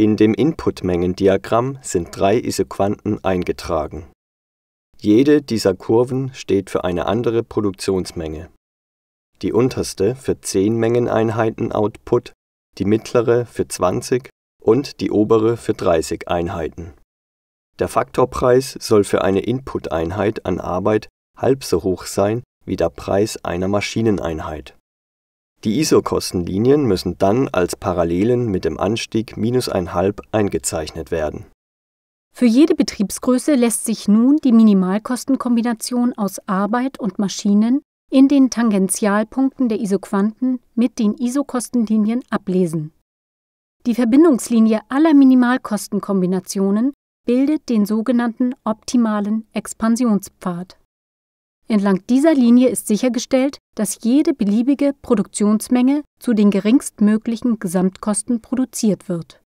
In dem Inputmengendiagramm sind drei Isoquanten eingetragen. Jede dieser Kurven steht für eine andere Produktionsmenge. Die unterste für 10 Mengeneinheiten Output, die mittlere für 20 und die obere für 30 Einheiten. Der Faktorpreis soll für eine Inputeinheit an Arbeit halb so hoch sein wie der Preis einer Maschineneinheit. Die ISO-Kostenlinien müssen dann als Parallelen mit dem Anstieg minus -1,5 eingezeichnet werden. Für jede Betriebsgröße lässt sich nun die Minimalkostenkombination aus Arbeit und Maschinen in den Tangentialpunkten der Isoquanten mit den ISO-Kostenlinien ablesen. Die Verbindungslinie aller Minimalkostenkombinationen bildet den sogenannten optimalen Expansionspfad Entlang dieser Linie ist sichergestellt, dass jede beliebige Produktionsmenge zu den geringstmöglichen Gesamtkosten produziert wird